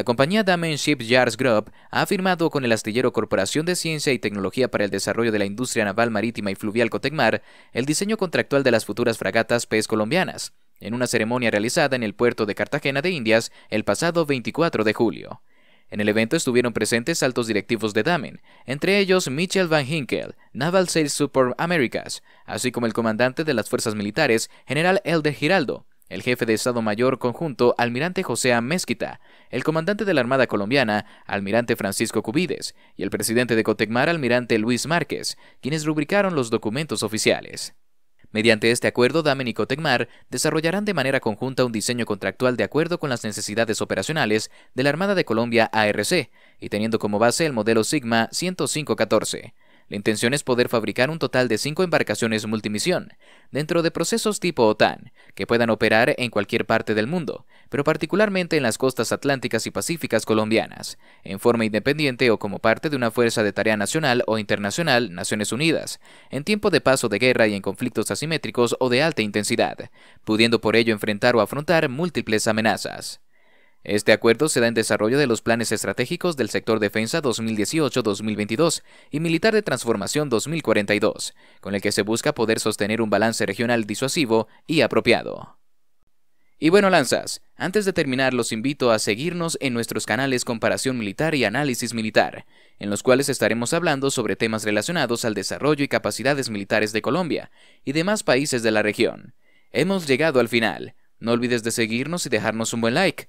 La compañía Damen Shipyards Group ha firmado con el astillero Corporación de Ciencia y Tecnología para el Desarrollo de la Industria Naval Marítima y Fluvial Cotecmar el diseño contractual de las futuras fragatas PES colombianas, en una ceremonia realizada en el puerto de Cartagena de Indias el pasado 24 de julio. En el evento estuvieron presentes altos directivos de Damen, entre ellos Mitchell Van Hinkel, Naval Sales Support Americas, así como el comandante de las fuerzas militares, general Elder Giraldo, el jefe de Estado Mayor Conjunto, almirante José A. Mezquita, el comandante de la Armada Colombiana, almirante Francisco Cubides, y el presidente de Cotecmar, almirante Luis Márquez, quienes rubricaron los documentos oficiales. Mediante este acuerdo, Damen y Cotecmar desarrollarán de manera conjunta un diseño contractual de acuerdo con las necesidades operacionales de la Armada de Colombia ARC y teniendo como base el modelo Sigma 10514. La intención es poder fabricar un total de cinco embarcaciones multimisión, dentro de procesos tipo OTAN, que puedan operar en cualquier parte del mundo, pero particularmente en las costas atlánticas y pacíficas colombianas, en forma independiente o como parte de una fuerza de tarea nacional o internacional Naciones Unidas, en tiempo de paso de guerra y en conflictos asimétricos o de alta intensidad, pudiendo por ello enfrentar o afrontar múltiples amenazas. Este acuerdo se da en desarrollo de los planes estratégicos del sector defensa 2018-2022 y militar de transformación 2042, con el que se busca poder sostener un balance regional disuasivo y apropiado. Y bueno, lanzas, antes de terminar los invito a seguirnos en nuestros canales Comparación Militar y Análisis Militar, en los cuales estaremos hablando sobre temas relacionados al desarrollo y capacidades militares de Colombia y demás países de la región. Hemos llegado al final. No olvides de seguirnos y dejarnos un buen like.